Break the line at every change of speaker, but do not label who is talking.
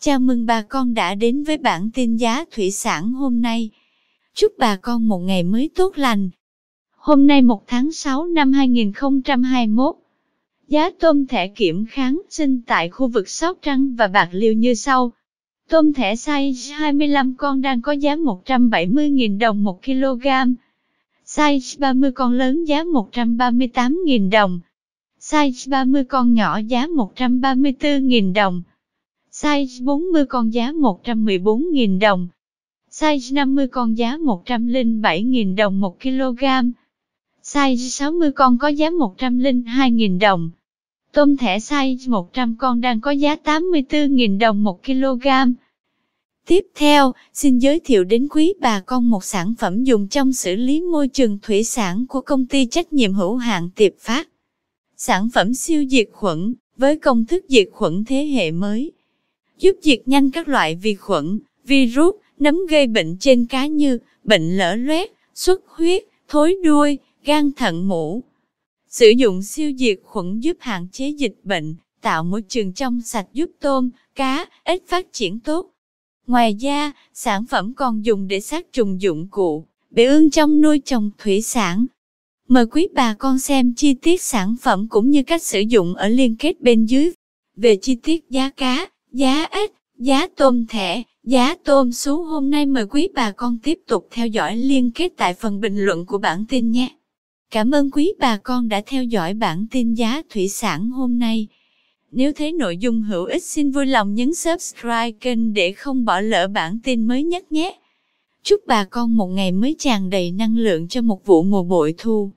Chào mừng bà con đã đến với bản tin giá thủy sản hôm nay. Chúc bà con một ngày mới tốt lành. Hôm nay 1 tháng 6 năm 2021, giá tôm thẻ kiểm kháng sinh tại khu vực Sóc Trăng và Bạc Liêu như sau. Tôm thẻ size 25 con đang có giá 170.000 đồng 1 kg. Size 30 con lớn giá 138.000 đồng. Size 30 con nhỏ giá 134.000 đồng. Size 40 con giá 114.000 đồng. Size 50 con giá 107.000 đồng 1 kg. Size 60 con có giá 102.000 đồng. Tôm thẻ size 100 con đang có giá 84.000 đồng 1 kg. Tiếp theo, xin giới thiệu đến quý bà con một sản phẩm dùng trong xử lý môi trường thủy sản của công ty trách nhiệm hữu hạn Tiệp Phát. Sản phẩm siêu diệt khuẩn, với công thức diệt khuẩn thế hệ mới, giúp diệt nhanh các loại vi khuẩn, virus, nấm gây bệnh trên cá như bệnh lở loét, xuất huyết, thối đuôi, gan thận mũ. Sử dụng siêu diệt khuẩn giúp hạn chế dịch bệnh, tạo môi trường trong sạch giúp tôm, cá, ếch phát triển tốt. Ngoài ra, sản phẩm còn dùng để sát trùng dụng cụ, bể ương trong nuôi trồng thủy sản. Mời quý bà con xem chi tiết sản phẩm cũng như cách sử dụng ở liên kết bên dưới. Về chi tiết giá cá, giá ếch, giá tôm thẻ, giá tôm sú hôm nay mời quý bà con tiếp tục theo dõi liên kết tại phần bình luận của bản tin nhé. Cảm ơn quý bà con đã theo dõi bản tin giá thủy sản hôm nay. Nếu thấy nội dung hữu ích xin vui lòng nhấn subscribe kênh để không bỏ lỡ bản tin mới nhất nhé. Chúc bà con một ngày mới tràn đầy năng lượng cho một vụ mùa bội thu.